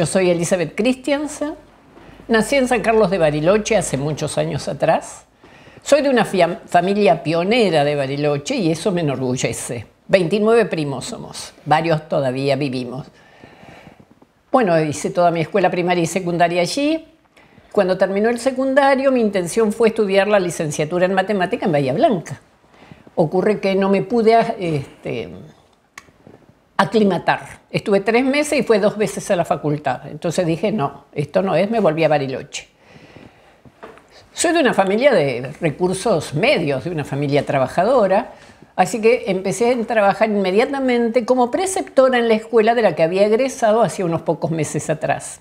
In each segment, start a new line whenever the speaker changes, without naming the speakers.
Yo soy Elizabeth Christiansen. Nací en San Carlos de Bariloche hace muchos años atrás. Soy de una familia pionera de Bariloche y eso me enorgullece. 29 primos somos, varios todavía vivimos. Bueno, hice toda mi escuela primaria y secundaria allí. Cuando terminó el secundario, mi intención fue estudiar la licenciatura en matemática en Bahía Blanca. Ocurre que no me pude este, aclimatar. Estuve tres meses y fue dos veces a la facultad. Entonces dije, no, esto no es, me volví a Bariloche. Soy de una familia de recursos medios, de una familia trabajadora, así que empecé a trabajar inmediatamente como preceptora en la escuela de la que había egresado hace unos pocos meses atrás.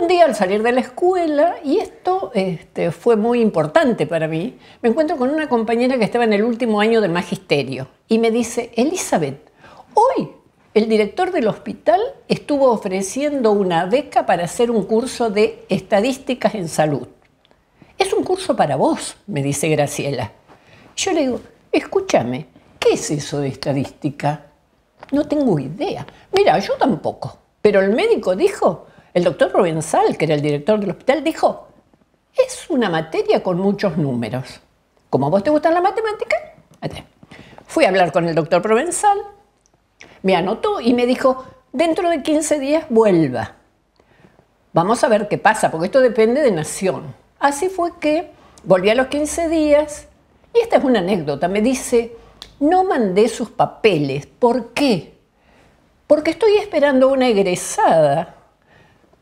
Un día al salir de la escuela, y esto este, fue muy importante para mí, me encuentro con una compañera que estaba en el último año del magisterio y me dice, Elizabeth, hoy el director del hospital estuvo ofreciendo una beca para hacer un curso de estadísticas en salud. Es un curso para vos, me dice Graciela. Yo le digo, escúchame, ¿qué es eso de estadística? No tengo idea. Mira, yo tampoco. Pero el médico dijo el doctor Provenzal, que era el director del hospital, dijo, es una materia con muchos números. Como a vos te gusta la matemática, fui a hablar con el doctor Provenzal, me anotó y me dijo, dentro de 15 días vuelva. Vamos a ver qué pasa, porque esto depende de nación. Así fue que volví a los 15 días y esta es una anécdota. Me dice, no mandé sus papeles. ¿Por qué? Porque estoy esperando una egresada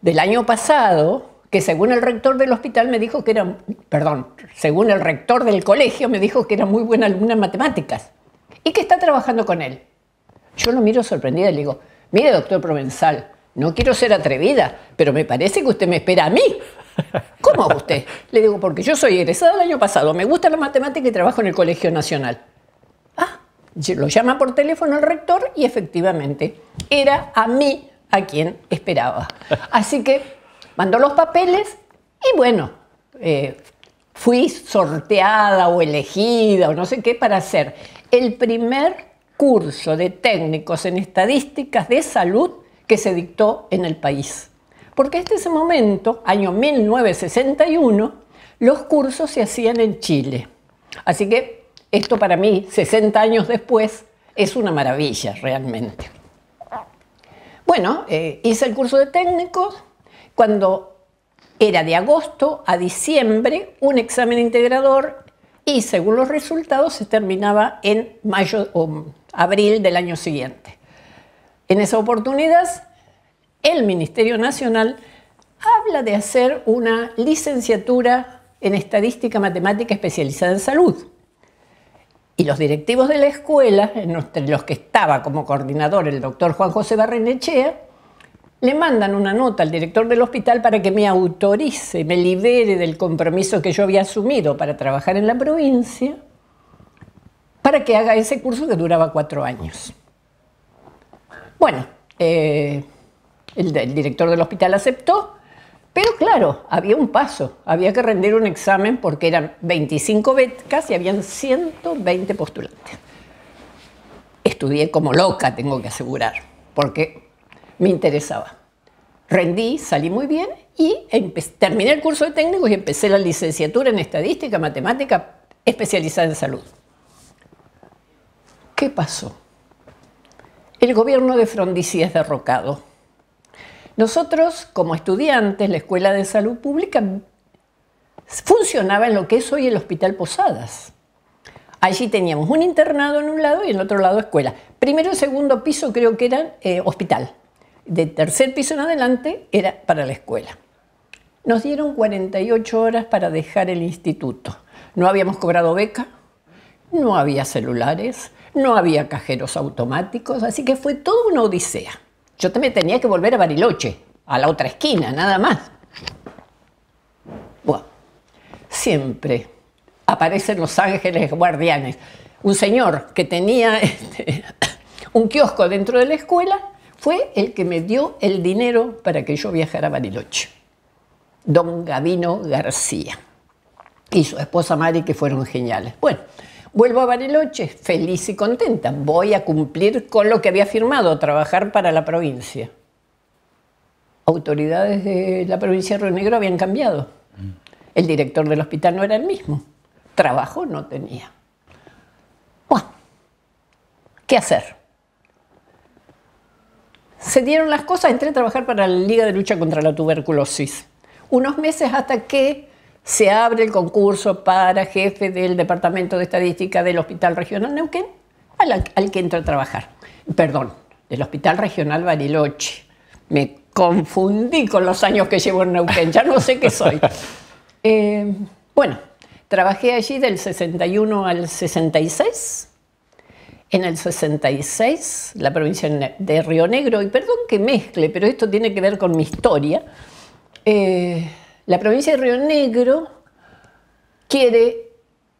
del año pasado, que según el rector del hospital me dijo que era, perdón, según el rector del colegio me dijo que era muy buena alumna en matemáticas y que está trabajando con él. Yo lo miro sorprendida y le digo, mire doctor Provenzal, no quiero ser atrevida, pero me parece que usted me espera a mí. ¿Cómo a usted? Le digo, porque yo soy egresada el año pasado, me gusta la matemática y trabajo en el Colegio Nacional. Ah, lo llama por teléfono el rector y efectivamente era a mí a quien esperaba. Así que mandó los papeles y bueno, eh, fui sorteada o elegida o no sé qué para hacer el primer curso de técnicos en estadísticas de salud que se dictó en el país. Porque hasta ese momento, año 1961, los cursos se hacían en Chile. Así que esto para mí, 60 años después, es una maravilla realmente. Bueno, eh, hice el curso de técnicos. Cuando era de agosto a diciembre, un examen integrador y según los resultados se terminaba en mayo o abril del año siguiente. En esa oportunidad, el Ministerio Nacional habla de hacer una licenciatura en estadística matemática especializada en salud. Y los directivos de la escuela, entre los que estaba como coordinador el doctor Juan José Barrenechea, le mandan una nota al director del hospital para que me autorice, me libere del compromiso que yo había asumido para trabajar en la provincia, para que haga ese curso que duraba cuatro años. Bueno, eh, el director del hospital aceptó, pero claro, había un paso, había que rendir un examen porque eran 25 becas y habían 120 postulantes. Estudié como loca, tengo que asegurar, porque me interesaba. Rendí, salí muy bien y terminé el curso de técnicos y empecé la licenciatura en estadística, matemática, especializada en salud. ¿Qué pasó? El gobierno de Frondizi es derrocado nosotros, como estudiantes, la Escuela de Salud Pública funcionaba en lo que es hoy el Hospital Posadas. Allí teníamos un internado en un lado y en otro lado escuela. Primero y segundo piso creo que era eh, hospital. De tercer piso en adelante era para la escuela. Nos dieron 48 horas para dejar el instituto. No habíamos cobrado beca, no había celulares, no había cajeros automáticos, así que fue todo una odisea. Yo también tenía que volver a Bariloche, a la otra esquina, nada más. Bueno, siempre aparecen los ángeles guardianes. Un señor que tenía este, un kiosco dentro de la escuela fue el que me dio el dinero para que yo viajara a Bariloche. Don Gavino García y su esposa Mari, que fueron geniales. Bueno, Vuelvo a Bariloche, feliz y contenta. Voy a cumplir con lo que había firmado, trabajar para la provincia. Autoridades de la provincia de Río Negro habían cambiado. Mm. El director del hospital no era el mismo. Trabajo no tenía. ¿qué hacer? Se dieron las cosas, entré a trabajar para la Liga de Lucha contra la Tuberculosis. Unos meses hasta que se abre el concurso para jefe del Departamento de Estadística del Hospital Regional Neuquén, al, que entra a trabajar. Perdón, del Hospital Regional Bariloche. Me confundí con los años que llevo en Neuquén, ya no sé qué soy. Eh, bueno, trabajé allí del 61 al 66. En el 66, la provincia de Río Negro, y perdón que mezcle, pero esto tiene que ver con mi historia, eh, la provincia de Río Negro quiere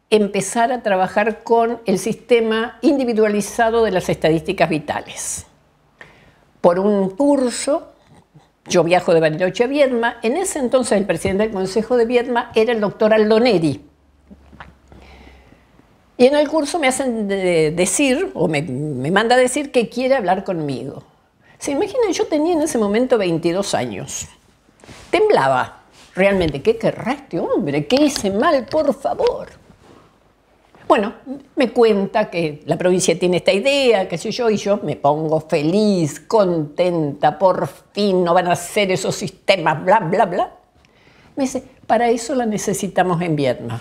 empezar a trabajar con el sistema individualizado de las estadísticas vitales. Por un curso, yo viajo de Bariloche a Viedma, en ese entonces el presidente del Consejo de Viedma era el doctor Aldoneri. Y en el curso me hacen decir, o me, me manda a decir que quiere hablar conmigo. Se imaginan, yo tenía en ese momento 22 años. Temblaba. Realmente, ¿qué querrá este hombre? ¿Qué hice mal, por favor? Bueno, me cuenta que la provincia tiene esta idea, qué sé yo, y yo me pongo feliz, contenta, por fin no van a ser esos sistemas, bla, bla, bla. Me dice, para eso la necesitamos en Vietnam.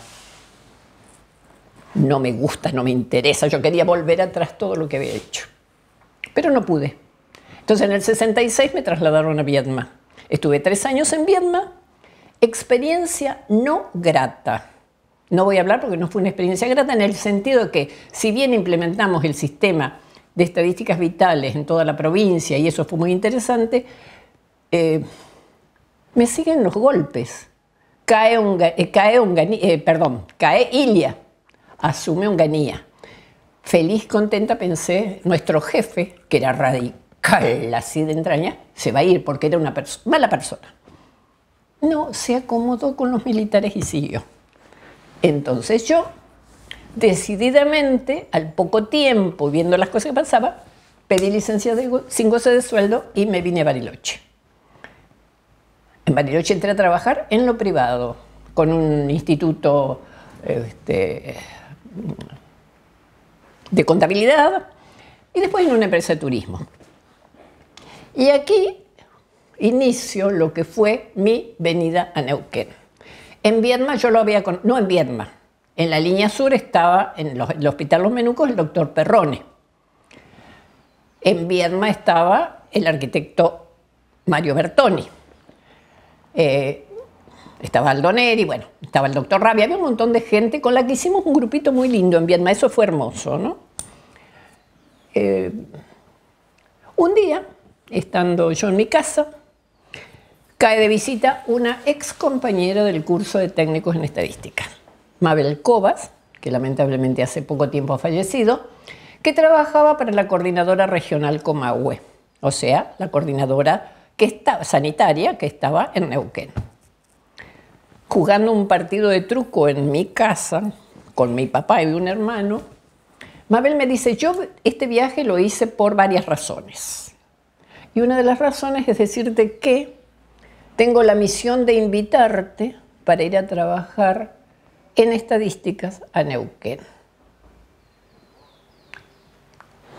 No me gusta, no me interesa, yo quería volver atrás todo lo que había hecho, pero no pude. Entonces en el 66 me trasladaron a Vietnam. Estuve tres años en Vietnam Experiencia no grata. No voy a hablar porque no fue una experiencia grata en el sentido de que si bien implementamos el sistema de estadísticas vitales en toda la provincia y eso fue muy interesante, eh, me siguen los golpes. Cae, un, asume eh, cae, un, ganía. Eh, perdón, cae Ilia, asume ganía. Feliz, contenta, pensé, nuestro jefe, que era radical así de entraña, se va a ir porque era una mala persona. No, se acomodó con los militares y siguió. Entonces yo, decididamente, al poco tiempo, viendo las cosas que pasaban, pedí licencia sin goce de sueldo y me vine a Bariloche. En Bariloche entré a trabajar en lo privado, con un instituto este, de contabilidad y después en una empresa de turismo. Y aquí inicio lo que fue mi venida a Neuquén. En Viedma yo lo había con... no en Viedma, en la línea sur estaba en el Hospital Los Menucos el doctor Perrone. En Viedma estaba el arquitecto Mario Bertoni. Eh, estaba Aldoneri, bueno, estaba el doctor Rabia, había un montón de gente con la que hicimos un grupito muy lindo en Viedma, eso fue hermoso, ¿no? Eh, un día, estando yo en mi casa, cae de visita una ex compañera del curso de técnicos en estadística, Mabel Cobas, que lamentablemente hace poco tiempo ha fallecido, que trabajaba para la coordinadora regional Comahue, o sea, la coordinadora que sanitaria que estaba en Neuquén. Jugando un partido de truco en mi casa con mi papá y un hermano, Mabel me dice, yo este viaje lo hice por varias razones. Y una de las razones es decirte que tengo la misión de invitarte para ir a trabajar en estadísticas a Neuquén.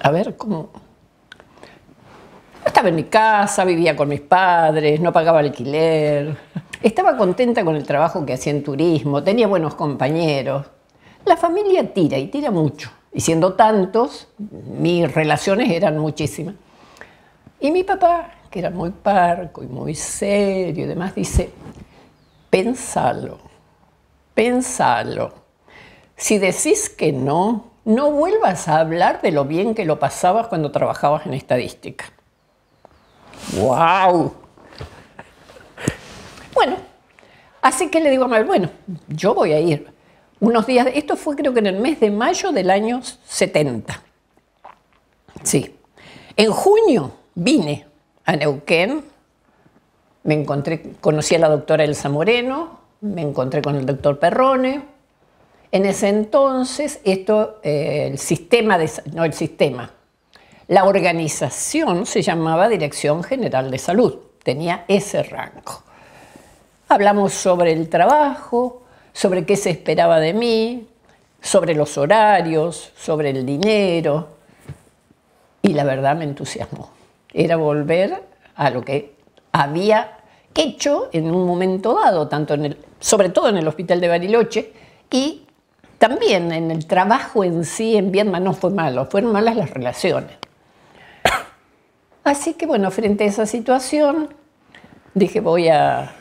A ver, ¿cómo? Estaba en mi casa, vivía con mis padres, no pagaba alquiler. Estaba contenta con el trabajo que hacía en turismo, tenía buenos compañeros. La familia tira y tira mucho. Y siendo tantos, mis relaciones eran muchísimas. Y mi papá que era muy parco y muy serio y demás, dice, pénsalo, pénsalo. Si decís que no, no vuelvas a hablar de lo bien que lo pasabas cuando trabajabas en estadística. ¡Wow! Bueno, así que le digo a maría bueno, yo voy a ir. Unos días, esto fue creo que en el mes de mayo del año 70. Sí. En junio vine a Neuquén, me encontré, conocí a la doctora Elsa Moreno, me encontré con el doctor Perrone. En ese entonces, esto, eh, el sistema, de, no el sistema, la organización se llamaba Dirección General de Salud, tenía ese rango. Hablamos sobre el trabajo, sobre qué se esperaba de mí, sobre los horarios, sobre el dinero, y la verdad me entusiasmó era volver a lo que había hecho en un momento dado, tanto en el, sobre todo en el hospital de Bariloche y también en el trabajo en sí en Vietnam no fue malo, fueron malas las relaciones. Así que bueno, frente a esa situación dije voy a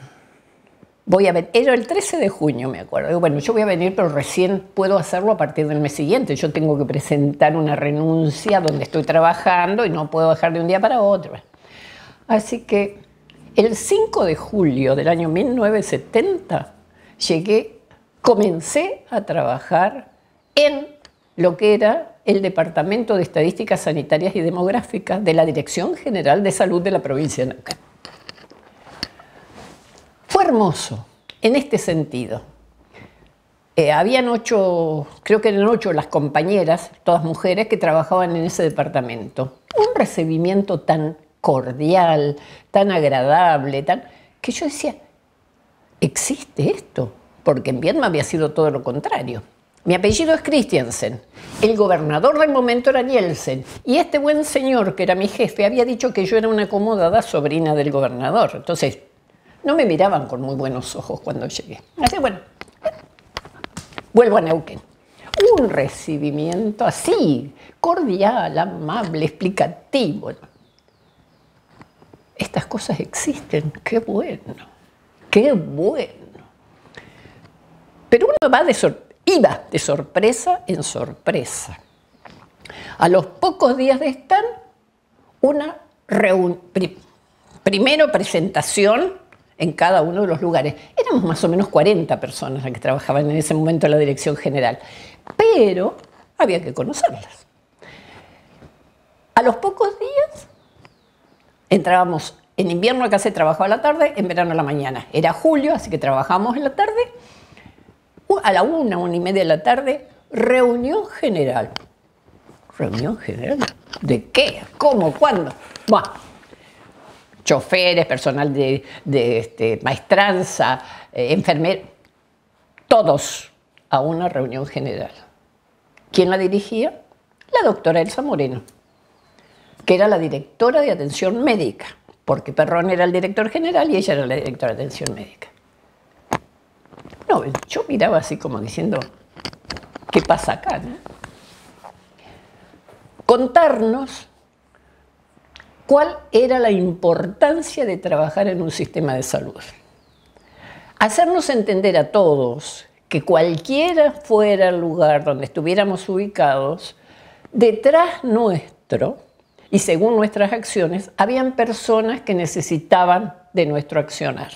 era el 13 de junio, me acuerdo. Bueno, yo voy a venir, pero recién puedo hacerlo a partir del mes siguiente. Yo tengo que presentar una renuncia donde estoy trabajando y no puedo bajar de un día para otro. Así que el 5 de julio del año 1970 llegué, comencé a trabajar en lo que era el Departamento de Estadísticas Sanitarias y Demográficas de la Dirección General de Salud de la provincia de Neuquén. Fue hermoso en este sentido. Eh, habían ocho, creo que eran ocho las compañeras, todas mujeres, que trabajaban en ese departamento. Un recibimiento tan cordial, tan agradable, tan, que yo decía, ¿existe esto? Porque en Vietnam había sido todo lo contrario. Mi apellido es Christiansen. El gobernador del momento era Nielsen. Y este buen señor, que era mi jefe, había dicho que yo era una acomodada sobrina del gobernador. Entonces, no me miraban con muy buenos ojos cuando llegué. Así bueno, vuelvo a Neuquén. Un recibimiento así, cordial, amable, explicativo. Estas cosas existen, qué bueno, qué bueno. Pero uno va de iba de sorpresa en sorpresa. A los pocos días de estar, una reunión, primero presentación en cada uno de los lugares. Éramos más o menos 40 personas las que trabajaban en ese momento en la dirección general, pero había que conocerlas. A los pocos días entrábamos en invierno acá se trabajaba la tarde, en verano a la mañana. Era julio, así que trabajamos en la tarde. A la una, una y media de la tarde, reunión general. ¿Reunión general? ¿De qué? ¿Cómo? ¿Cuándo? Bueno, choferes, personal de, este, maestranza, eh, enfermeros, todos a una reunión general. ¿Quién la dirigía? La doctora Elsa Moreno, que era la directora de atención médica, porque Perrón era el director general y ella era la directora de atención médica. No, yo miraba así como diciendo, ¿qué pasa acá? Contarnos cuál era la importancia de trabajar en un sistema de salud. Hacernos entender a todos que cualquiera fuera el lugar donde estuviéramos ubicados, detrás nuestro y según nuestras acciones, habían personas que necesitaban de nuestro accionar.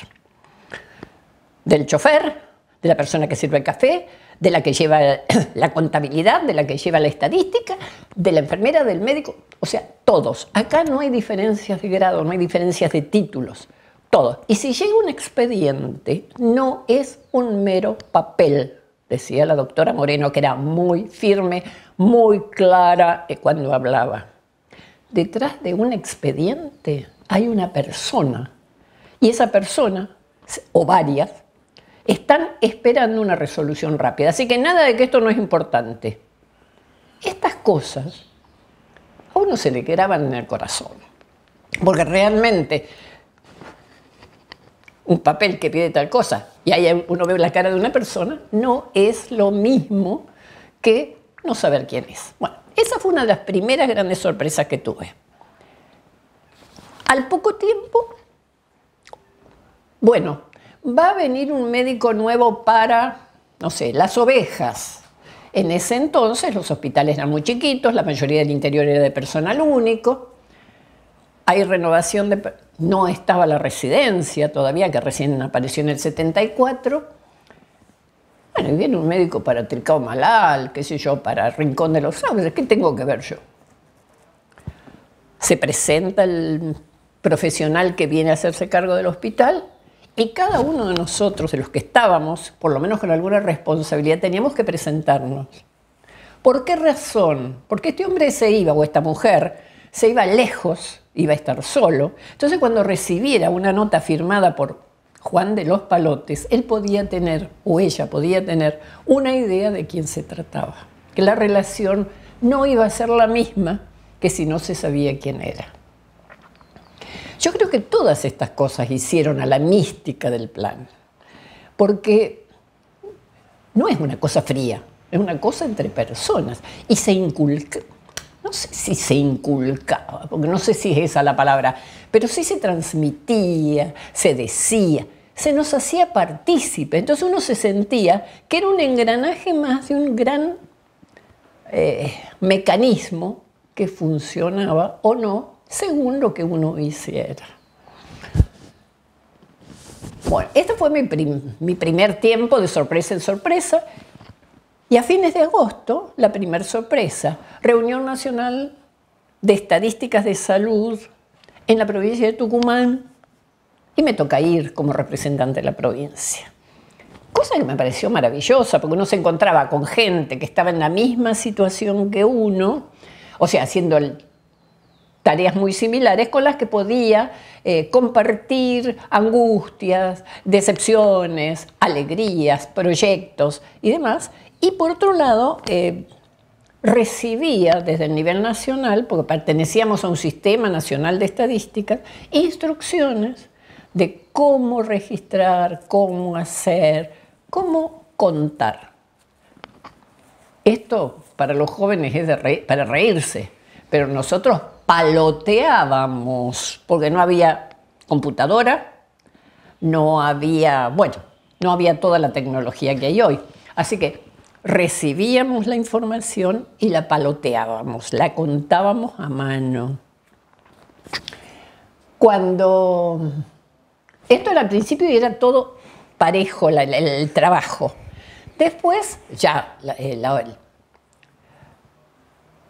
Del chofer, de la persona que sirve el café, de la que lleva la contabilidad, de la que lleva la estadística, de la enfermera, del médico, o sea, todos. Acá no hay diferencias de grado, no hay diferencias de títulos, todos. Y si llega un expediente, no es un mero papel, decía la doctora Moreno, que era muy firme, muy clara eh, cuando hablaba. Detrás de un expediente hay una persona y esa persona, o varias, están esperando una resolución rápida. Así que nada de que esto no es importante. Estas cosas a uno se le graban en el corazón, porque realmente un papel que pide tal cosa y ahí uno ve la cara de una persona, no es lo mismo que no saber quién es. Bueno, esa fue una de las primeras grandes sorpresas que tuve. Al poco tiempo, bueno, va a venir un médico nuevo para, no sé, las ovejas. En ese entonces los hospitales eran muy chiquitos, la mayoría del interior era de personal único. Hay renovación de... No estaba la residencia todavía, que recién apareció en el 74. Bueno, y viene un médico para Tricao Malal, qué sé yo, para Rincón de los Ángeles, ¿qué tengo que ver yo? Se presenta el profesional que viene a hacerse cargo del hospital y cada uno de nosotros, de los que estábamos, por lo menos con alguna responsabilidad, teníamos que presentarnos. ¿Por qué razón? Porque este hombre se iba, o esta mujer, se iba lejos, iba a estar solo. Entonces cuando recibiera una nota firmada por Juan de los Palotes, él podía tener, o ella podía tener, una idea de quién se trataba. Que la relación no iba a ser la misma que si no se sabía quién era. Yo creo que todas estas cosas hicieron a la mística del plan, porque no es una cosa fría, es una cosa entre personas y se inculca. No sé si se inculcaba, porque no sé si es esa la palabra, pero sí se transmitía, se decía, se nos hacía partícipe. Entonces uno se sentía que era un engranaje más de un gran eh, mecanismo que funcionaba o no según lo que uno hiciera. Bueno, este fue mi, primer tiempo de sorpresa en sorpresa. Y a fines de agosto, la primera sorpresa, reunión nacional de estadísticas de salud en la provincia de Tucumán y me toca ir como representante de la provincia. Cosa que me pareció maravillosa porque uno se encontraba con gente que estaba en la misma situación que uno, o sea, haciendo el tareas muy similares con las que podía eh, compartir angustias, decepciones, alegrías, proyectos y demás. Y por otro lado, eh, recibía desde el nivel nacional, porque pertenecíamos a un sistema nacional de estadísticas, instrucciones de cómo registrar, cómo hacer, cómo contar. Esto para los jóvenes es para reírse, pero nosotros paloteábamos, porque no había computadora, no había, bueno, no había toda la tecnología que hay hoy. Así que recibíamos la información y la paloteábamos, la contábamos a mano. Cuando esto era al principio y era todo parejo el trabajo. Después ya eh,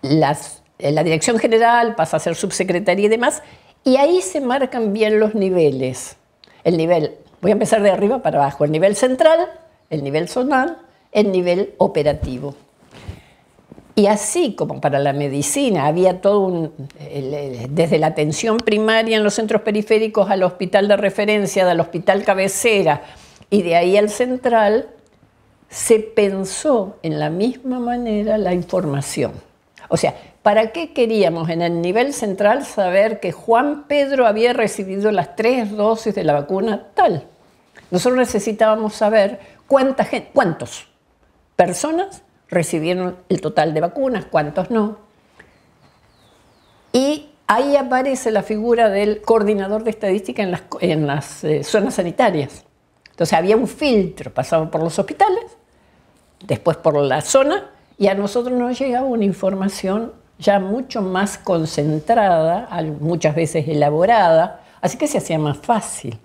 las eh, la dirección general, pasa a ser subsecretaría y demás, y ahí se marcan bien los niveles. El nivel, voy a empezar de arriba para abajo, el nivel central, el nivel zonal, el nivel operativo. Y así como para la medicina había todo un, desde la atención primaria en los centros periféricos al hospital de referencia, al hospital cabecera y de ahí al central, se pensó en la misma manera la información. O sea, ¿Para qué queríamos en el nivel central saber que Juan Pedro había recibido las tres dosis de la vacuna tal? Nosotros necesitábamos saber cuántas gente, cuántos personas recibieron el total de vacunas, cuántos no. Y ahí aparece la figura del coordinador de estadística en las, eh, zonas sanitarias. Entonces había un filtro, pasaba por los hospitales, después por la zona, y a nosotros nos llegaba una información ya mucho más concentrada, muchas veces elaborada, así que se hacía más fácil.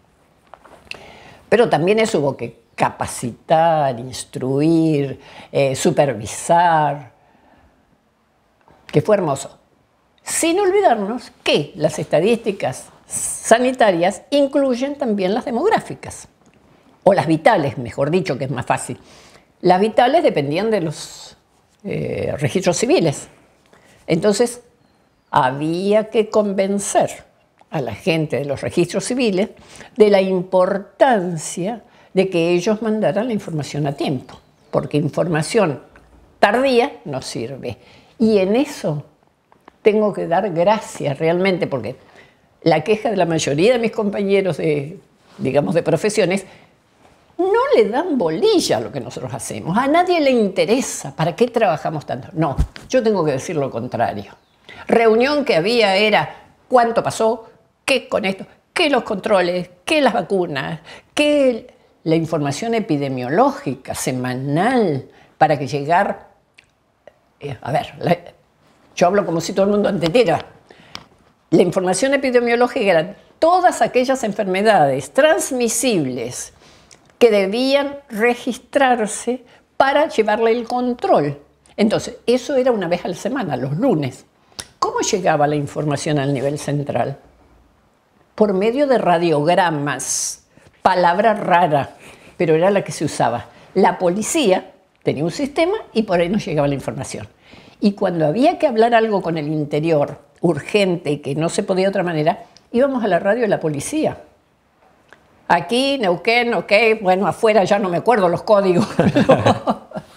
Pero también eso hubo que capacitar, instruir, eh, supervisar, que fue hermoso. Sin olvidarnos que las estadísticas sanitarias incluyen también las demográficas, o las vitales, mejor dicho, que es más fácil. Las vitales dependían de los eh, registros civiles, entonces, había que convencer a la gente de los registros civiles de la importancia de que ellos mandaran la información a tiempo, porque información tardía no sirve. Y en eso tengo que dar gracias realmente, porque la queja de la mayoría de mis compañeros de, digamos, de profesiones no le dan bolilla a lo que nosotros hacemos. A nadie le interesa. ¿Para qué trabajamos tanto? No, yo tengo que decir lo contrario. Reunión que había era cuánto pasó, qué con esto, qué los controles, qué las vacunas, qué la información epidemiológica semanal para que llegar... Eh, a ver, yo hablo como si todo el mundo entendiera. La información epidemiológica eran todas aquellas enfermedades transmisibles que debían registrarse para llevarle el control. Entonces, eso era una vez a la semana, los lunes. ¿Cómo llegaba la información al nivel central? Por medio de radiogramas, palabra rara, pero era la que se usaba. La policía tenía un sistema y por ahí nos llegaba la información. Y cuando había que hablar algo con el interior, urgente, que no se podía de otra manera, íbamos a la radio de la policía Aquí, Neuquén, ok, bueno, afuera ya no me acuerdo los códigos.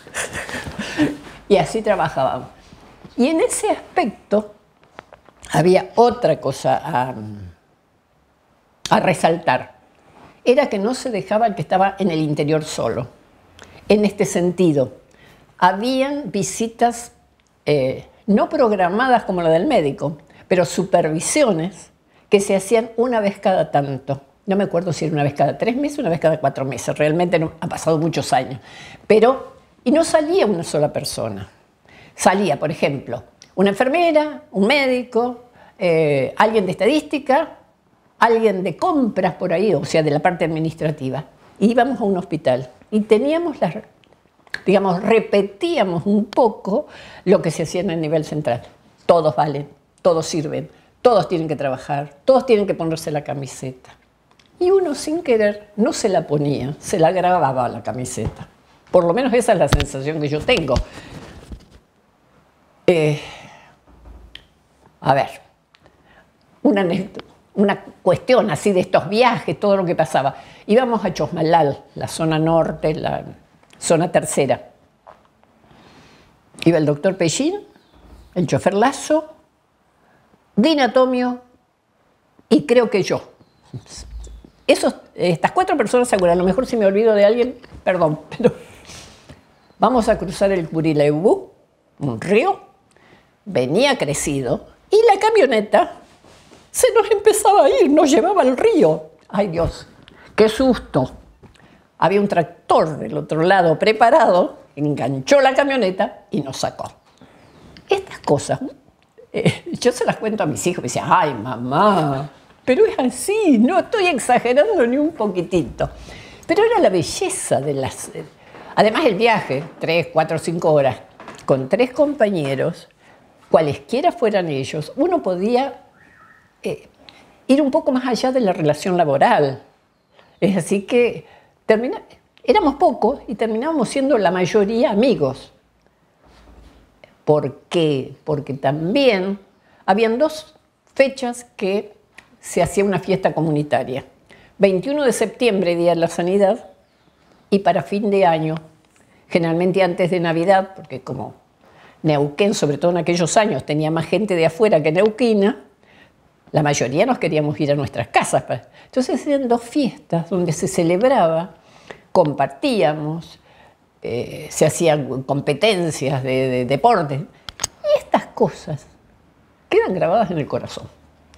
y así trabajábamos. Y en ese aspecto había otra cosa a, resaltar. Era que no se dejaba el que estaba en el interior solo. En este sentido, habían visitas eh, no programadas como la del médico, pero supervisiones que se hacían una vez cada tanto no me acuerdo si era una vez cada tres meses o una vez cada cuatro meses, realmente no, ha pasado muchos años, pero, y no salía una sola persona, salía, por ejemplo, una enfermera, un médico, eh, alguien de estadística, alguien de compras por ahí, o sea, de la parte administrativa, íbamos a un hospital y teníamos digamos, repetíamos un poco lo que se hacía en el nivel central. Todos valen, todos sirven, todos tienen que trabajar, todos tienen que ponerse la camiseta y uno sin querer no se la ponía, se la grababa la camiseta. Por lo menos esa es la sensación que yo tengo. Eh, a ver, una, cuestión así de estos viajes, todo lo que pasaba. Íbamos a Chosmalal, la zona norte, la zona tercera. Iba el doctor Pellín, el chofer Lazo, Dina Tomio y creo que yo. Esos, estas cuatro personas a lo mejor si me olvido de alguien, perdón, pero vamos a cruzar el Curileubú, un río, venía crecido y la camioneta se nos empezaba a ir, nos llevaba al río. Ay Dios, qué susto. Había un tractor del otro lado preparado, enganchó la camioneta y nos sacó. Estas cosas, eh, yo se las cuento a mis hijos, me dicen, ay mamá, pero es así, no estoy exagerando ni un poquitito. Pero era la belleza de las... Además el viaje, tres, cuatro, cinco horas, con tres compañeros, cualesquiera fueran ellos, uno podía eh, ir un poco más allá de la relación laboral. Es así que termina... éramos pocos y terminábamos siendo la mayoría amigos. ¿Por qué? Porque también habían dos fechas que se hacía una fiesta comunitaria. 21 de septiembre, Día de la Sanidad, y para fin de año, generalmente antes de Navidad, porque como Neuquén, sobre todo en aquellos años, tenía más gente de afuera que Neuquina, la mayoría nos queríamos ir a nuestras casas. Pues. Entonces eran dos fiestas donde se celebraba, compartíamos, eh, se hacían competencias de, de deporte. Y estas cosas quedan grabadas en el corazón,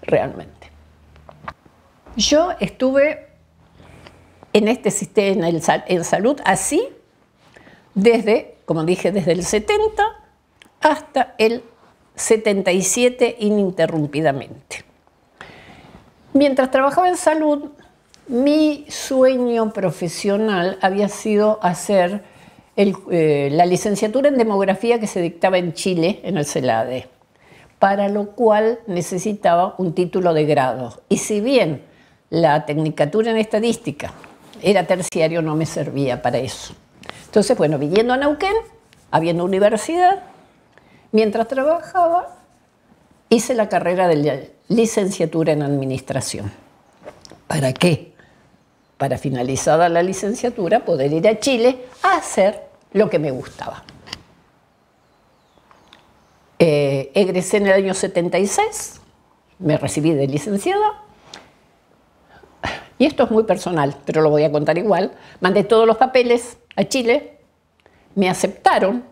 realmente. Yo estuve en este sistema, en, salud, así, desde, como dije, desde el 70 hasta el 77 ininterrumpidamente. Mientras trabajaba en salud, mi sueño profesional había sido hacer eh, la licenciatura en demografía que se dictaba en Chile, en el CELADE, para lo cual necesitaba un título de grado. Y si bien la tecnicatura en estadística. Era terciario, no me servía para eso. Entonces, bueno, viviendo a Neuquén, habiendo universidad, mientras trabajaba, hice la carrera de licenciatura en administración. ¿Para qué? Para finalizada la licenciatura, poder ir a Chile a hacer lo que me gustaba. Eh, egresé en el año 76, me recibí de licenciada y esto es muy personal, pero lo voy a contar igual, mandé todos los papeles a Chile, me aceptaron,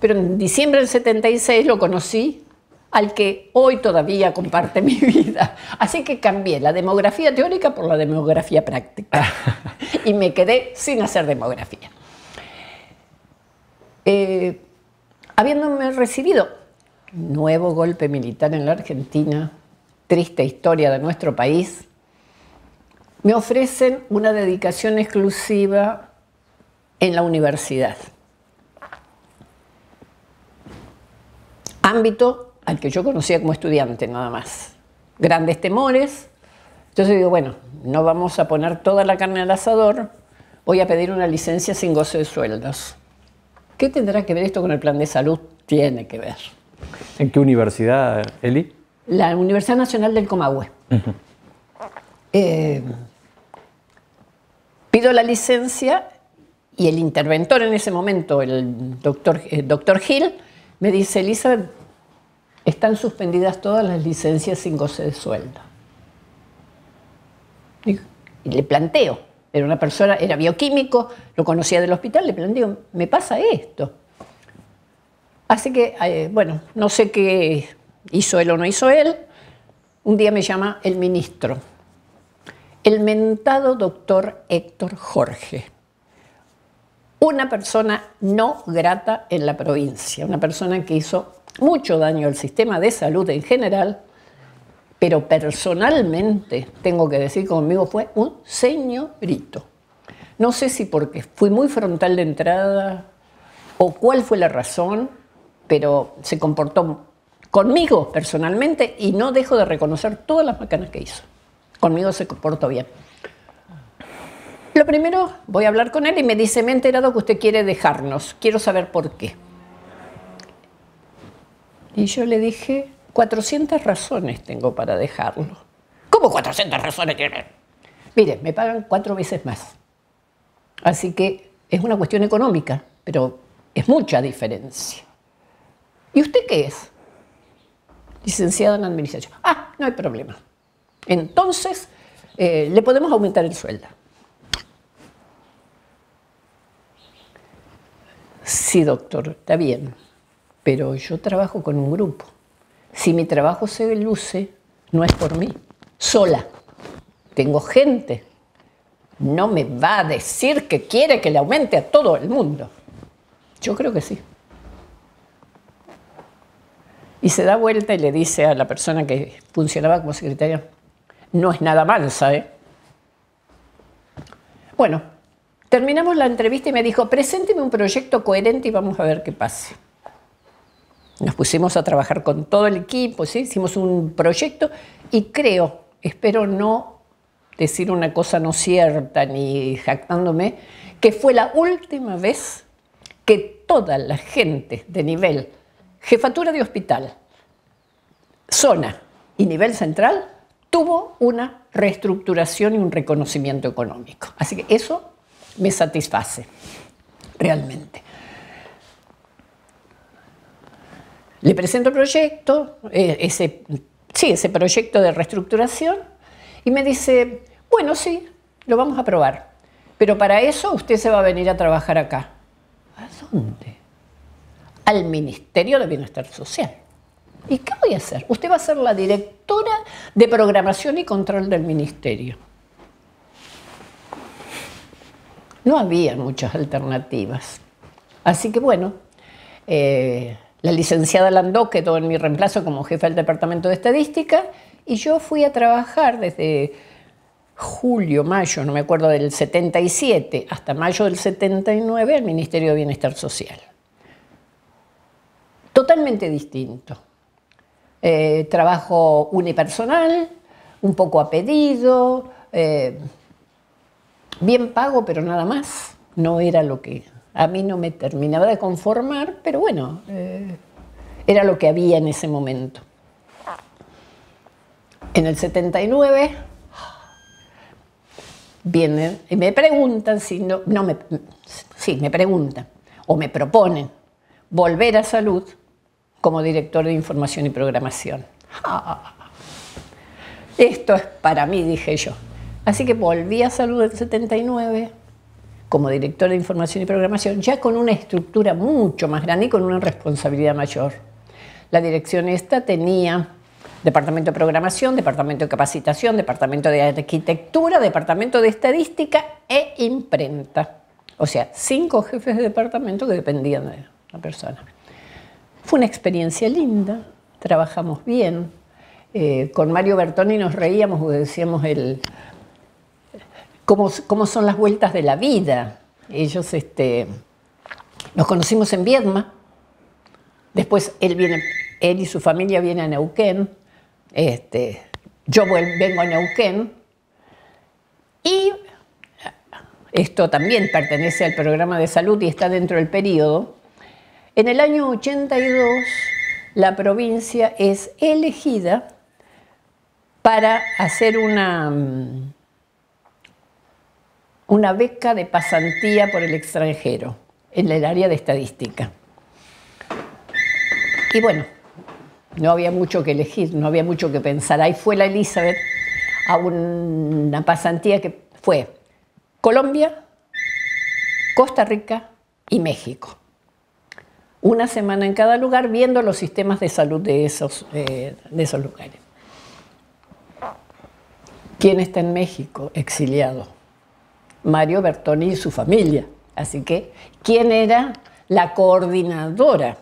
pero en diciembre del 76 lo conocí al que hoy todavía comparte mi vida. Así que cambié la demografía teórica por la demografía práctica y me quedé sin hacer demografía. Eh, habiéndome recibido nuevo golpe militar en la Argentina, triste historia de nuestro país, me ofrecen una dedicación exclusiva en la universidad. Ámbito al que yo conocía como estudiante nada más. Grandes temores. Entonces digo, bueno, no vamos a poner toda la carne al asador, voy a pedir una licencia sin goce de sueldos. ¿Qué tendrá que ver esto con el plan de salud? Tiene que ver.
¿En qué universidad, Eli?
La Universidad Nacional del Comahue. Pido la licencia y el interventor en ese momento, el doctor, eh, doctor Gil, me dice, Elisa, están suspendidas todas las licencias sin goce de sueldo. Y le planteo, era una persona, era bioquímico, lo conocía del hospital, le planteo, me pasa esto. Así que, eh, bueno, no sé qué hizo él o no hizo él. Un día me llama el ministro el mentado doctor Héctor Jorge. Una persona no grata en la provincia, una persona que hizo mucho daño al sistema de salud en general, pero personalmente, tengo que decir conmigo, fue un señorito. No sé si porque fui muy frontal de entrada o cuál fue la razón, pero se comportó conmigo personalmente y no dejo de reconocer todas las macanas que hizo conmigo se comportó bien. Lo primero, voy a hablar con él y me dice, me he enterado que usted quiere dejarnos, quiero saber por qué. Y yo le dije, 400 razones tengo para dejarlo. ¿Cómo 400 razones tiene? Mire, me pagan cuatro veces más. Así que es una cuestión económica, pero es mucha diferencia. ¿Y usted qué es? Licenciado en Administración. Ah, no hay problema. Entonces, eh, le podemos aumentar el sueldo. Sí, doctor, está bien, pero yo trabajo con un grupo. Si mi trabajo se luce, no es por mí, sola. Tengo gente. No me va a decir que quiere que le aumente a todo el mundo. Yo creo que sí. Y se da vuelta y le dice a la persona que funcionaba como secretaria, no es nada mal, ¿eh? Bueno, terminamos la entrevista y me dijo, presénteme un proyecto coherente y vamos a ver qué pasa. Nos pusimos a trabajar con todo el equipo, ¿sí? hicimos un proyecto y creo, espero no decir una cosa no cierta ni jactándome, que fue la última vez que toda la gente de nivel jefatura de hospital, zona y nivel central tuvo una reestructuración y un reconocimiento económico. Así que eso me satisface, realmente. Le presento el proyecto, eh, ese, sí, ese proyecto de reestructuración, y me dice, bueno, sí, lo vamos a probar, pero para eso usted se va a venir a trabajar acá. ¿A dónde? Al Ministerio de Bienestar Social. ¿Y qué voy a hacer? Usted va a ser la directora de programación y control del ministerio. No había muchas alternativas. Así que bueno, eh, la licenciada Landó quedó en mi reemplazo como jefa del Departamento de Estadística y yo fui a trabajar desde julio, mayo, no me acuerdo, del 77 hasta mayo del 79 al Ministerio de Bienestar Social. Totalmente distinto. Eh, trabajo unipersonal, un poco a pedido, eh, bien pago, pero nada más. No era lo que a mí no me terminaba de conformar, pero bueno, eh, era lo que había en ese momento. En el 79 vienen y me preguntan si no, no me, sí, me preguntan o me proponen volver a salud como director de información y programación.
Ah, ah, ah,
Esto es para mí, dije yo. Así que volví a Salud en 79 como director de información y programación, ya con una estructura mucho más grande y con una responsabilidad mayor. La dirección esta tenía departamento de programación, departamento de capacitación, departamento de arquitectura, departamento de estadística e imprenta. O sea, cinco jefes de departamento que dependían de la persona. Fue una experiencia linda, trabajamos bien. Eh, con Mario Bertoni nos reíamos decíamos el, cómo, son las vueltas de la vida. Ellos este, nos conocimos en Viedma, después él, viene, él y su familia vienen a Neuquén, este, yo vengo a Neuquén y esto también pertenece al programa de salud y está dentro del periodo, en el año 82 la provincia es elegida para hacer una, mm, una beca de pasantía por el extranjero en el área de estadística. Y bueno, no había mucho que elegir, no había mucho que pensar. Ahí fue la Elizabeth a una pasantía que fue Colombia, Costa Rica y México una semana en cada lugar viendo los sistemas de salud eh, de esos, lugares. ¿Quién está en México exiliado? Mario Bertoni y su familia. Así que, ¿quién era la coordinadora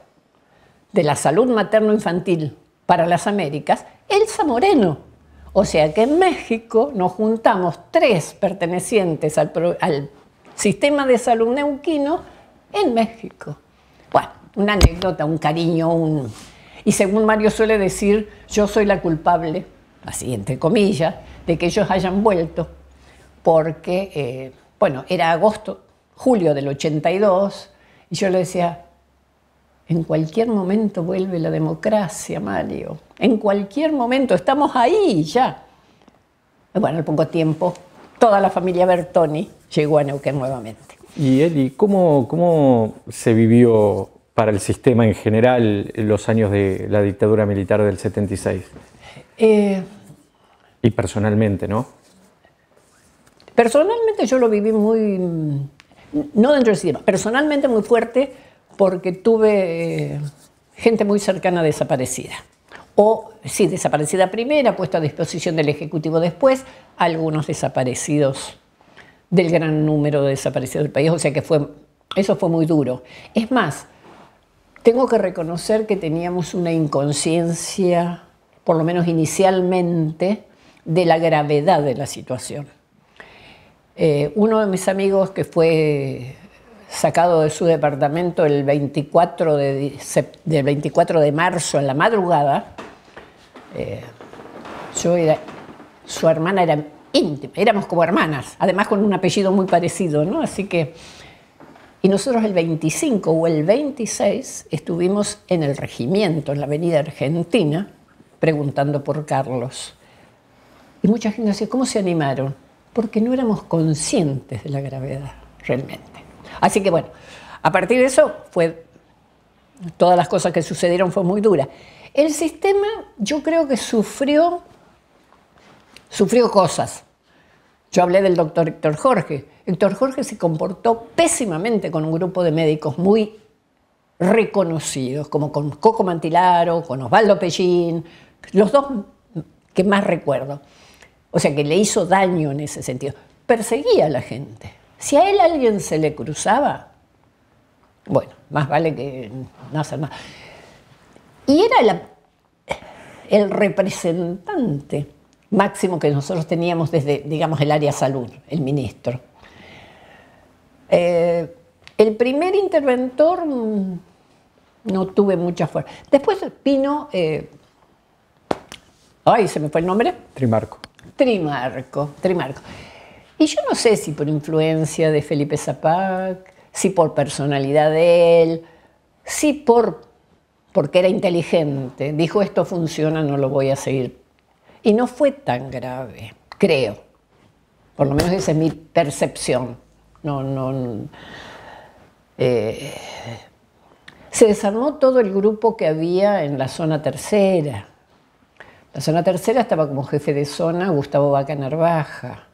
de la salud materno-infantil para las Américas? Elsa Moreno. O sea que en México nos juntamos tres pertenecientes al, al sistema de salud neuquino en México una anécdota, un cariño, un... Y según Mario suele decir, yo soy la culpable, así entre comillas, de que ellos hayan vuelto, porque, eh, bueno, era agosto, julio del 82, y yo le decía, en cualquier momento vuelve la democracia, Mario, en cualquier momento, estamos ahí ya. Bueno, al poco tiempo, toda la familia Bertoni llegó a Neuquén nuevamente.
Y Eli, ¿cómo, cómo se vivió para el sistema en general los años de la dictadura militar del 76? Eh, y personalmente, ¿no?
Personalmente yo lo viví muy, no dentro del sistema, personalmente muy fuerte porque tuve eh, gente muy cercana desaparecida. O, sí, desaparecida primera, puesta a disposición del Ejecutivo después, algunos desaparecidos del gran número de desaparecidos del país, o sea que fue, eso fue muy duro. Es más, tengo que reconocer que teníamos una inconsciencia, por lo menos inicialmente, de la gravedad de la situación. Eh, uno de mis amigos que fue sacado de su departamento el 24 de, marzo en la madrugada, eh, yo su hermana era íntima, éramos como hermanas, además con un apellido muy parecido, ¿no? Así que y nosotros el 25 o el 26 estuvimos en el regimiento, en la Avenida Argentina, preguntando por Carlos. Y mucha gente decía, ¿cómo se animaron? Porque no éramos conscientes de la gravedad, realmente. Así que bueno, a partir de eso fue todas las cosas que sucedieron fue muy dura. El sistema yo creo que sufrió, sufrió cosas. Yo hablé del doctor Héctor Jorge. Héctor Jorge se comportó pésimamente con un grupo de médicos muy reconocidos, como con Coco Mantilaro, con Osvaldo Pellín, los dos que más recuerdo. O sea, que le hizo daño en ese sentido. Perseguía a la gente. Si a él alguien se le cruzaba, bueno, más vale que no hacer más. Y era el representante máximo que nosotros teníamos desde, digamos, el área salud, el ministro. Eh, el primer interventor mm, no tuve mucha fuerza. Después vino, eh, ay, se me fue el nombre. Trimarco. Trimarco, Trimarco. Y yo no sé si por influencia de Felipe Zapac, si por personalidad de él, si por porque era inteligente, dijo esto funciona, no lo voy a seguir y no fue tan grave, creo. Por lo menos esa es mi percepción. No, no, eh, se desarmó todo el grupo que había en la zona tercera. La zona tercera estaba como jefe de zona Gustavo Vaca Narvaja.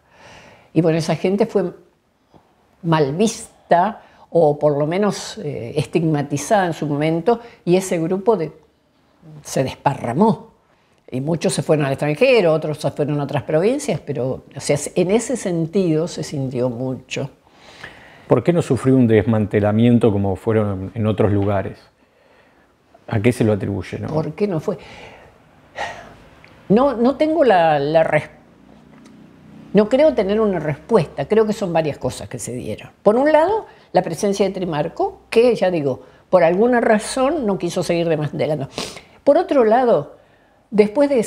Y bueno, esa gente fue mal vista o por lo menos eh, estigmatizada en su momento y ese grupo se desparramó. Y muchos se fueron al extranjero, otros se fueron a otras provincias, pero en ese sentido se sintió mucho.
¿Por qué no sufrió un desmantelamiento como fueron en otros lugares? ¿A qué se lo atribuye? No?
¿Por qué no fue? No, no tengo la, No creo tener una respuesta, creo que son varias cosas que se dieron. Por un lado, la presencia de Trimarco, que ya digo, por alguna razón no quiso seguir desmantelando. Por otro lado, Después de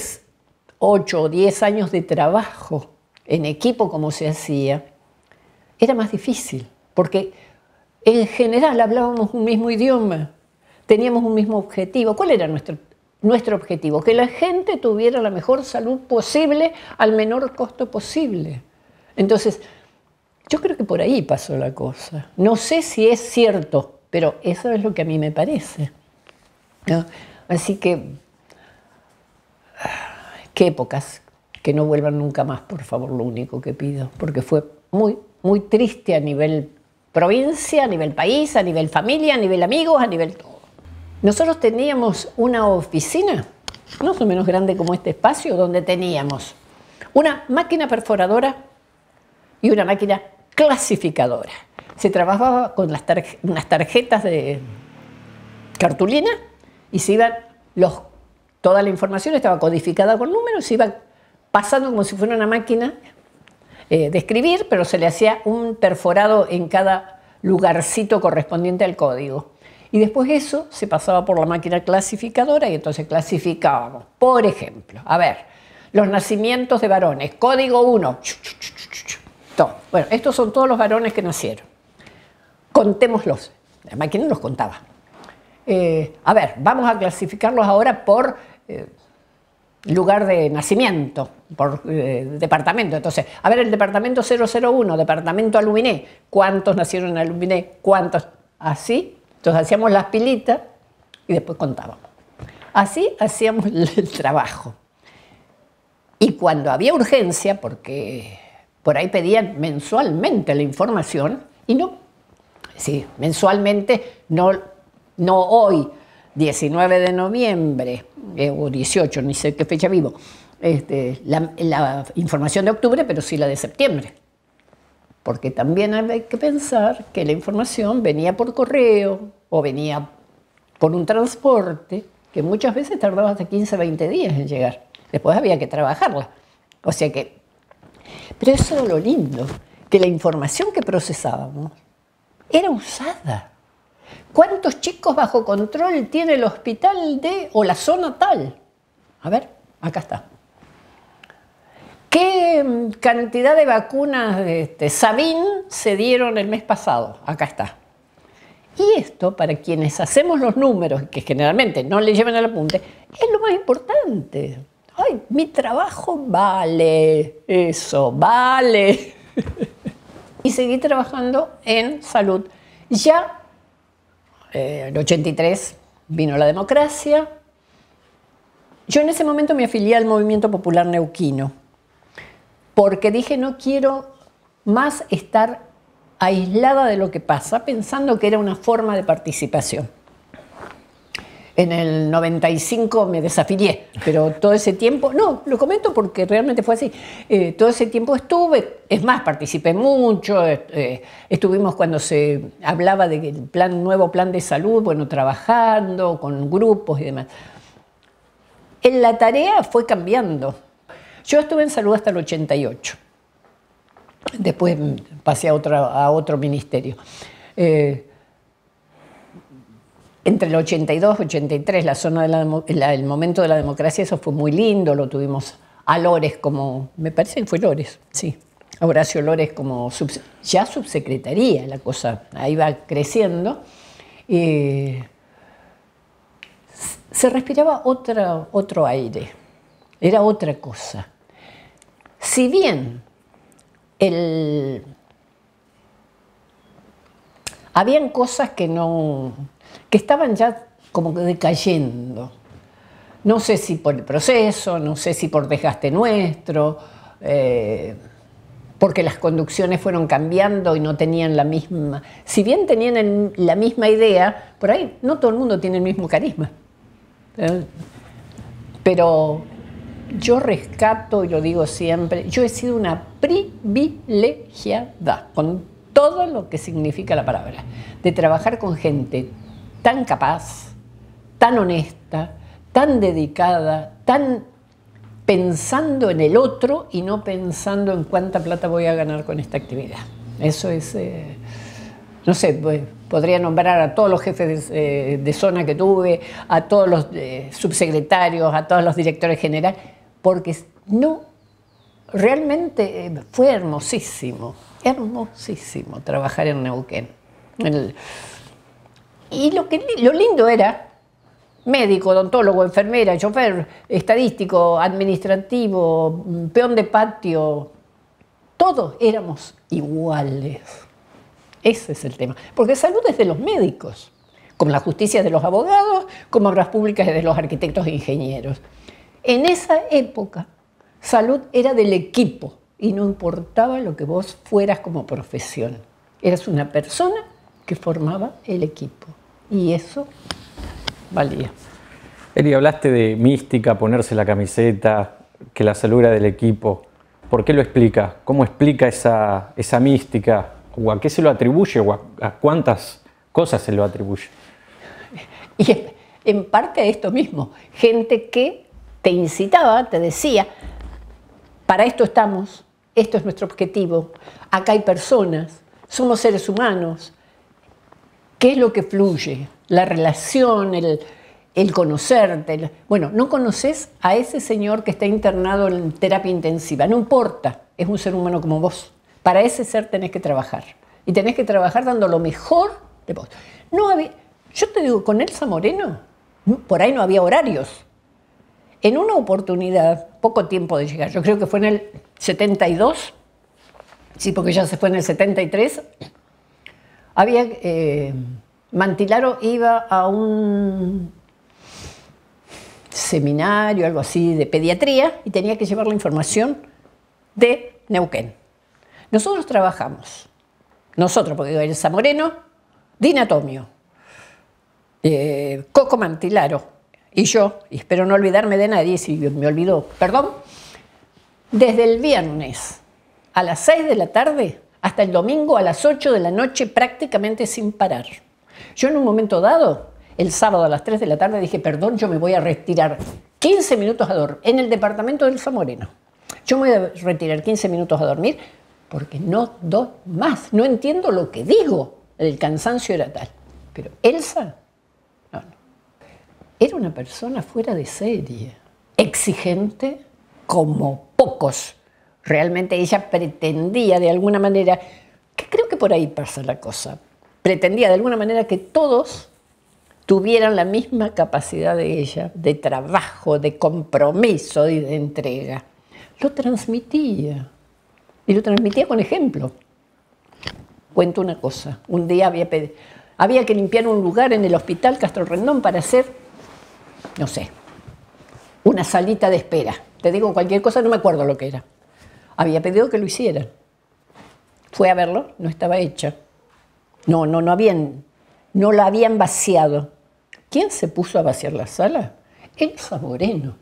8 o 10 años de trabajo en equipo como se hacía, era más difícil, porque en general hablábamos un mismo idioma, teníamos un mismo objetivo. ¿Cuál era nuestro, nuestro objetivo? Que la gente tuviera la mejor salud posible al menor costo posible. Entonces, yo creo que por ahí pasó la cosa. No sé si es cierto, pero eso es lo que a mí me parece. Así que Qué épocas, que no vuelvan nunca más, por favor, lo único que pido, porque fue muy, muy triste a nivel provincia, a nivel país, a nivel familia, a nivel amigos, a nivel todo. Nosotros teníamos una oficina, más o menos grande como este espacio, donde teníamos una máquina perforadora y una máquina clasificadora. Se trabajaba con las unas tarjetas de cartulina y se iban los Toda la información estaba codificada con números, se iba pasando como si fuera una máquina eh, de escribir, pero se le hacía un perforado en cada lugarcito correspondiente al código. Y después eso se pasaba por la máquina clasificadora y entonces clasificábamos. Por ejemplo, a ver, los nacimientos de varones, código 1. Bueno, estos son todos los varones que nacieron. Contémoslos. La máquina los contaba. Eh, a ver, vamos a clasificarlos ahora por eh, lugar de nacimiento, por eh, departamento. Entonces, a ver, el departamento 001, departamento Aluminé, ¿cuántos nacieron en Aluminé? ¿Cuántos? Así. Entonces hacíamos las pilitas y después contábamos. Así hacíamos el trabajo. Y cuando había urgencia, porque por ahí pedían mensualmente la información, y no, sí, mensualmente, no, no hoy, 19 de noviembre, eh, o 18, ni sé qué fecha vivo, este, la, información de octubre, pero sí la de septiembre. Porque también hay que pensar que la información venía por correo o venía con un transporte que muchas veces tardaba hasta 15, 20 días en llegar. Después había que trabajarla. O sea que... Pero eso es lo lindo, que la información que procesábamos era usada ¿Cuántos chicos bajo control tiene el hospital de o la zona tal? A ver, acá está. ¿Qué mm, cantidad de vacunas de este, Sabin se dieron el mes pasado? Acá está. Y esto, para quienes hacemos los números, que generalmente no le llevan al apunte, es lo más importante. Ay, mi trabajo vale, eso vale. y seguí trabajando en salud. Ya eh, en el 83 vino la democracia. Yo en ese momento me afilié al Movimiento Popular Neuquino, porque dije no quiero más estar aislada de lo que pasa, pensando que era una forma de participación. En el 95 me desafilié, pero todo ese tiempo, no, lo comento porque realmente fue así, eh, todo ese tiempo estuve, es más, participé mucho, eh, eh, estuvimos cuando se hablaba del nuevo plan de salud, bueno, trabajando con grupos y demás. En la tarea fue cambiando. Yo estuve en salud hasta el 88, después pasé a otro, ministerio entre el 82 y 83, la zona de el momento de la democracia, eso fue muy lindo, lo tuvimos a Lores como, me parece que fue Lores, sí, a Horacio Lores como ya subsecretaría, la cosa ahí va creciendo. Eh, se respiraba otro aire, era otra cosa. Si bien el, habían cosas que no, que estaban ya como que decayendo. No sé si por el proceso, no sé si por desgaste nuestro, eh, porque las conducciones fueron cambiando y no tenían la misma... Si bien tenían la misma idea, por ahí no todo el mundo tiene el mismo carisma. ¿eh? pero yo rescato, y lo digo siempre, yo he sido una privilegiada con todo lo que significa la palabra, de trabajar con gente tan capaz, tan honesta, tan dedicada, tan pensando en el otro y no pensando en cuánta plata voy a ganar con esta actividad. Eso es, eh, no sé, podría nombrar a todos los jefes de, eh, zona que tuve, a todos los eh, subsecretarios, a todos los directores generales, porque no, realmente fue hermosísimo, hermosísimo trabajar en Neuquén. Y lo, lindo era, médico, odontólogo, enfermera, chofer, estadístico, administrativo, mm, peón de patio, todos éramos iguales. Ese es el tema. Porque salud es de los médicos, como la justicia es de los abogados, como obras públicas de los arquitectos e ingenieros. En esa época, salud era del equipo y no importaba lo que vos fueras como profesión. Eras una persona que formaba el equipo. Y eso
valía. Eri, hablaste de mística, ponerse la camiseta, que la salud era del equipo. ¿Por qué lo explica? ¿Cómo explica esa, mística? ¿O a qué se lo atribuye? ¿O a, a cuántas cosas se lo atribuye?
Y en parte a esto mismo. Gente que te incitaba, te decía, para esto estamos, esto es nuestro objetivo, acá hay personas, somos seres humanos, ¿Qué es lo que fluye? La relación, el, conocerte. bueno, no conoces a ese señor que está internado en terapia intensiva. No importa, es un ser humano como vos. Para ese ser tenés que trabajar. Y tenés que trabajar dando lo mejor de vos. No había, yo te digo, con Elsa Moreno, mm, por ahí no había horarios. En una oportunidad, poco tiempo de llegar, yo creo que fue en el 72, sí, porque ya se fue en el 73, eh, Mantilaro iba a un seminario, algo así, de pediatría y tenía que llevar la información de Neuquén. Nosotros trabajamos, nosotros, porque Elsa Moreno, Dina Dinatomio, eh, Coco Mantilaro y yo, y espero no olvidarme de nadie si me olvidó, perdón, desde el viernes a las seis de la tarde hasta el domingo a las 8 de la noche prácticamente sin parar. Yo en un momento dado, el sábado a las 3 de la tarde, dije, perdón, yo me voy a retirar 15 minutos a dormir en el departamento del Moreno Yo me voy a retirar 15 minutos a dormir porque no doy más, no entiendo lo que digo, el cansancio era tal. Pero Elsa, no, no. Era una persona fuera de serie, exigente como pocos Realmente ella pretendía de alguna manera, que creo que por ahí pasa la cosa, pretendía de alguna manera que todos tuvieran la misma capacidad de ella, de trabajo, de compromiso y de entrega. Lo transmitía, y lo transmitía con ejemplo. Cuento una cosa, un día había, había que limpiar un lugar en el hospital Castro Rendón para hacer, no sé, una salita de espera. Te digo cualquier cosa, no me acuerdo lo que era. Había pedido que lo hicieran. Fue a verlo, no estaba hecha. No, no, no habían, no la habían vaciado. ¿Quién se puso a vaciar la sala? El Moreno.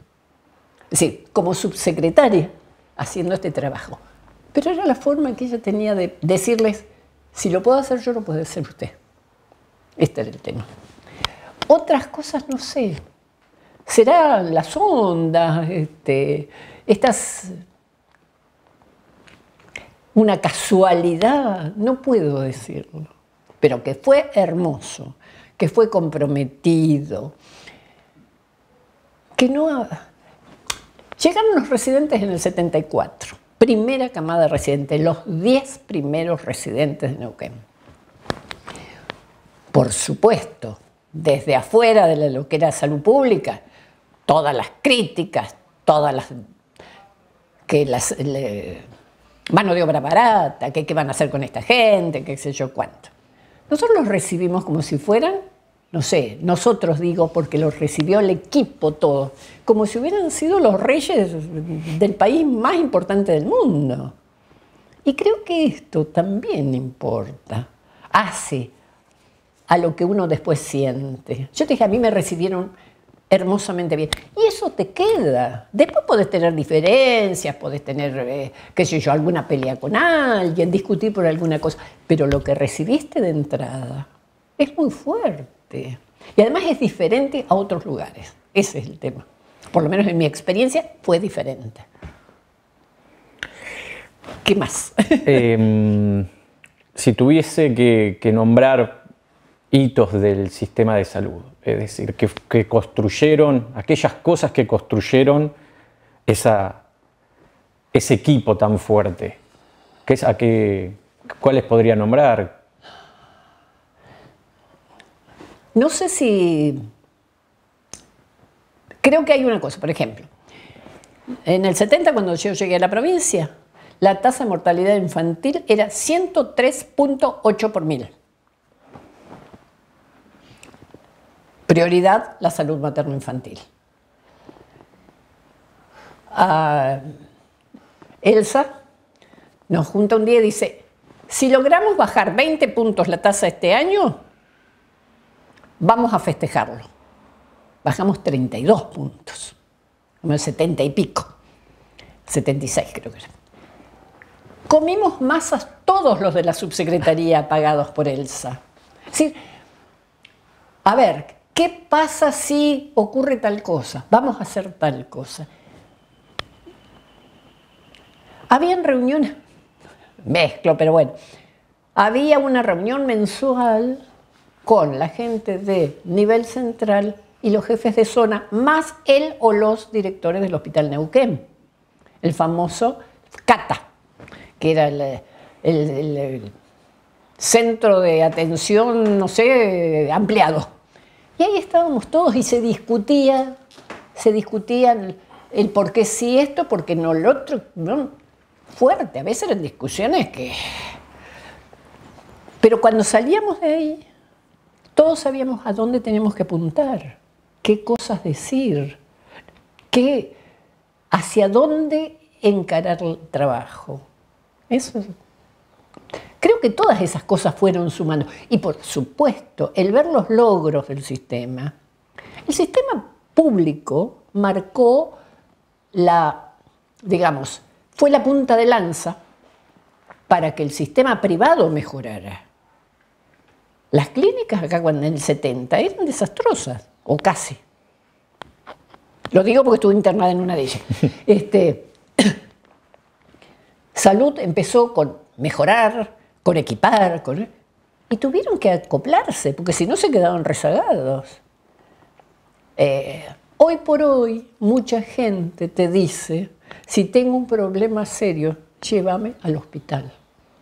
Es decir, como subsecretaria, haciendo este trabajo. Pero era la forma que ella tenía de decirles, si lo puedo hacer yo, lo puede hacer usted. Este era el tema. Otras cosas no sé. Serán las ondas, este, estas una casualidad, no puedo decirlo, pero que fue hermoso, que fue comprometido, que no... Llegaron los residentes en el 74, primera camada de residentes, los 10 primeros residentes de Neuquén. Por supuesto, desde afuera de lo que era salud pública, todas las críticas, todas las que las mano de obra barata, qué van a hacer con esta gente, qué sé yo cuánto. Nosotros los recibimos como si fueran, no sé, nosotros digo, porque los recibió el equipo todo, como si hubieran sido los reyes del país más importante del mundo. Y creo que esto también importa, hace a lo que uno después siente. Yo te dije, a mí me recibieron hermosamente bien. Y eso te queda. Después podés tener diferencias, podés tener, eh, qué sé yo, alguna pelea con alguien, discutir por alguna cosa, pero lo que recibiste de entrada es muy fuerte. Y además es diferente a otros lugares. Ese es el tema. Por lo menos en mi experiencia fue diferente. ¿Qué más?
Em, si tuviese que nombrar hitos del sistema de salud, es decir, que, construyeron, aquellas cosas que construyeron esa, ese equipo tan fuerte? ¿Qué es, a ¿Cuáles podría nombrar?
No sé si... Creo que hay una cosa, por ejemplo. En el 70, cuando yo llegué a la provincia, la tasa de mortalidad infantil era 103.8 por mil. Prioridad, la salud materno-infantil. Ah, Elsa nos junta un día y dice, si logramos bajar 20 puntos la tasa este año, vamos a festejarlo. Bajamos 32 puntos, como el 70 y pico, 76 creo que era. Comimos masas todos los de la subsecretaría pagados por Elsa. Es decir, a ver, ¿qué pasa si ocurre tal cosa? Vamos a hacer tal cosa. Habían reuniones, mezclo, pero bueno, había una reunión mensual con la gente de nivel central y los jefes de zona, más él o los directores del Hospital Neuquén, el famoso CATA, que era el centro de atención, no sé, ampliado. Y ahí estábamos todos y se discutía, se discutía el por qué sí esto, por qué no lo otro. Fuerte, a veces eran discusiones que... Pero cuando salíamos de ahí, todos sabíamos a dónde teníamos que apuntar, qué cosas decir, qué, hacia dónde encarar el trabajo. Eso Creo que todas esas cosas fueron sumando. Y por supuesto, el ver los logros del sistema. El sistema público marcó la, digamos, fue la punta de lanza para que el sistema privado mejorara. Las clínicas acá cuando en el 70 eran desastrosas, o casi. Lo digo porque estuve internada en una de ellas. Este, salud empezó con mejorar, con equipar, con... y tuvieron que acoplarse, porque si no se quedaban rezagados. Eh, hoy por hoy, mucha gente te dice, si tengo un problema serio, llévame al hospital,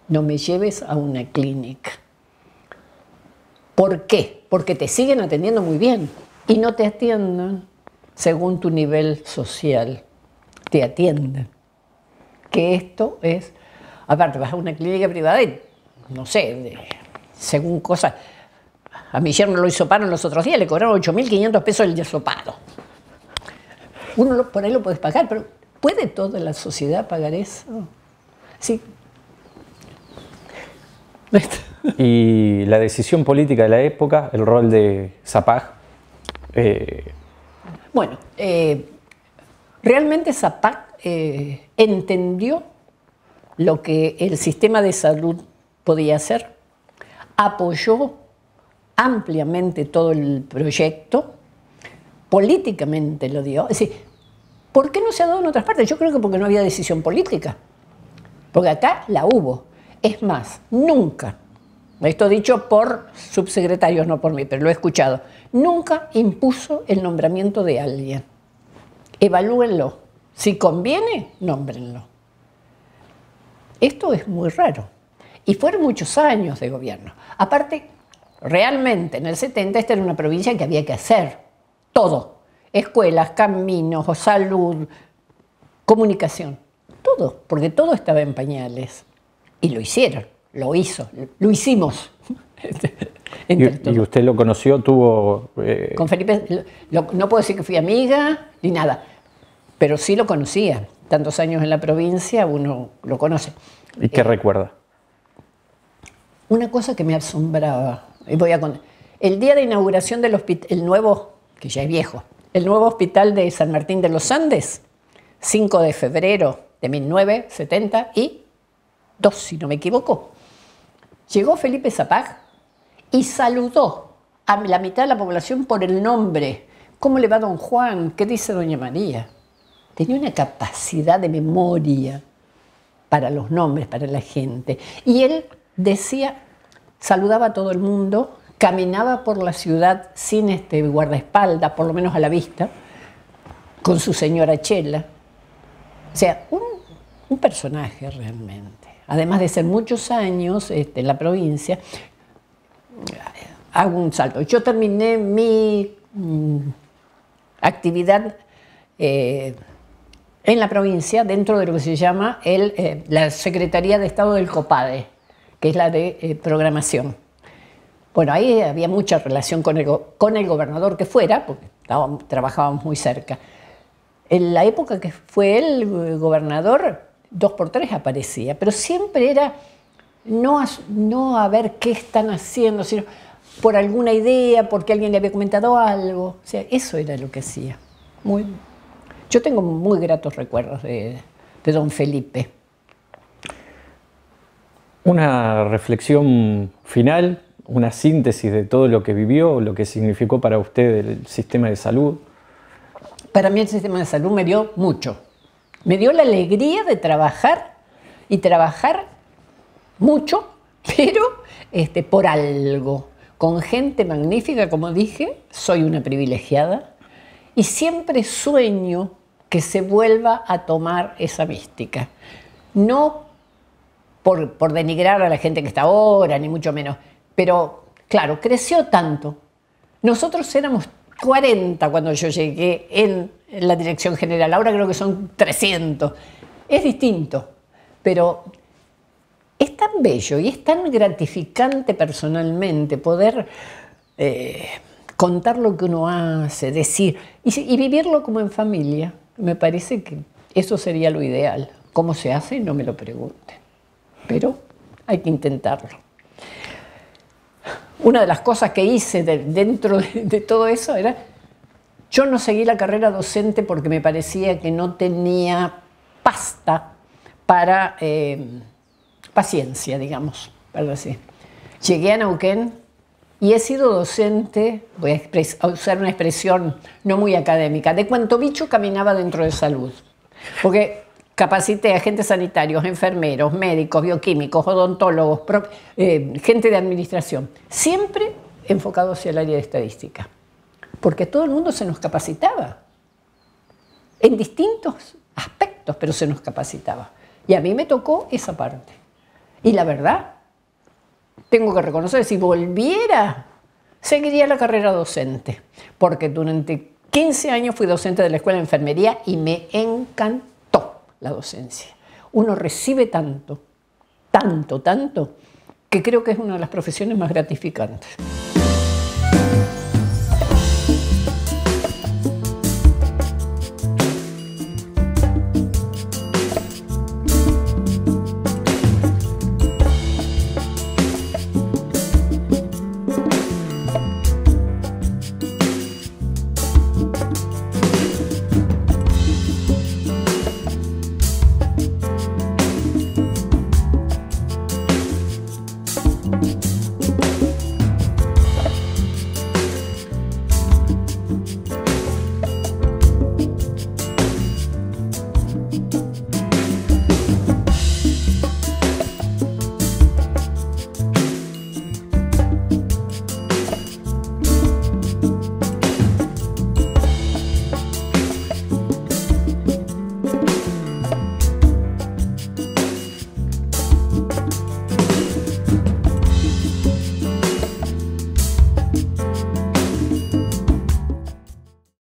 no me lleves a una clínica. ¿Por qué? Porque te siguen atendiendo muy bien y no te atienden según tu nivel social. Te atienden. Que esto es Aparte, vas a una clínica privada y, no sé, según cosas. A mi yerno lo hisoparon los otros días, le cobraron 8.500 pesos el sopado. Uno por ahí lo puedes pagar, pero ¿puede toda la sociedad pagar eso? Sí.
Y la decisión política de la época, el rol de Zapag. Eh,
bueno, eh, realmente Zapag eh, entendió lo que el sistema de salud podía hacer, apoyó ampliamente todo el proyecto, políticamente lo dio. Es decir, ¿por qué no se ha dado en otras partes? Yo creo que porque no había decisión política, porque acá la hubo. Es más, nunca, esto dicho por subsecretarios, no por mí, pero lo he escuchado, nunca impuso el nombramiento de alguien. Evalúenlo. Si conviene, nómbrenlo. Esto es muy raro. Y fueron muchos años de gobierno. Aparte, realmente en el 70 esta era una provincia que había que hacer todo. Escuelas, caminos, salud, comunicación, todo, porque todo estaba en pañales. Y lo hicieron, lo hizo, lo hicimos.
y, usted lo conoció, tuvo... Eh, Con
Felipe, no puedo decir que fui amiga ni nada, pero sí lo conocía tantos años en la provincia, uno lo conoce.
¿Y qué eh, recuerda?
Una cosa que me asombraba, y voy a contar. El día de inauguración del el nuevo, que ya es viejo, el nuevo hospital de San Martín de los Andes, 5 de febrero de y dos, si no me equivoco, llegó Felipe Zapag y saludó a la mitad de la población por el nombre. ¿Cómo le va don Juan? ¿Qué dice doña María? tenía una capacidad de memoria para los nombres, para la gente. Y él decía, saludaba a todo el mundo, caminaba por la ciudad sin este guardaespaldas, por lo menos a la vista, con su señora Chela. O sea, un, personaje realmente. Además de ser muchos años este, en la provincia, hago un salto. Yo terminé mi mm, actividad eh, en la provincia dentro de lo que se llama el, eh, la Secretaría de Estado del COPADE, que es la de eh, programación. Bueno, ahí había mucha relación con el, con el gobernador que fuera, porque estábamos, trabajábamos muy cerca. En la época que fue el eh, gobernador, dos por tres aparecía, pero siempre era no, no a ver qué están haciendo, sino por alguna idea, porque alguien le había comentado algo. O sea, eso era lo que hacía. Muy yo tengo muy gratos recuerdos de, don Felipe.
Una reflexión final, una síntesis de todo lo que vivió, lo que significó para usted el sistema de salud.
Para mí el sistema de salud me dio mucho. Me dio la alegría de trabajar y trabajar mucho, pero este, por algo, con gente magnífica, como dije, soy una privilegiada y siempre sueño que se vuelva a tomar esa mística. No por, denigrar a la gente que está ahora, ni mucho menos, pero claro, creció tanto. Nosotros éramos 40 cuando yo llegué en la dirección general, ahora creo que son 300. Es distinto, pero es tan bello y es tan gratificante personalmente poder... Eh, contar lo que uno hace, decir y vivirlo como en familia. Me parece que eso sería lo ideal. ¿Cómo se hace? No me lo pregunten. Pero hay que intentarlo. Una de las cosas que hice dentro de, todo eso era, yo no seguí la carrera docente porque me parecía que no tenía pasta para eh, paciencia, digamos, para Llegué a Neuquén y he sido docente, voy a, usar una expresión no muy académica, de cuánto bicho caminaba dentro de salud. Porque capacité a agentes sanitarios, enfermeros, médicos, bioquímicos, odontólogos, eh, gente de administración, siempre enfocado hacia el área de estadística. Porque todo el mundo se nos capacitaba, en distintos aspectos, pero se nos capacitaba. Y a mí me tocó esa parte. Y la verdad, tengo que reconocer, si volviera, seguiría la carrera docente, porque durante 15 años fui docente de la Escuela de Enfermería y me encantó la docencia. Uno recibe tanto, tanto, tanto, que creo que es una de las profesiones más gratificantes.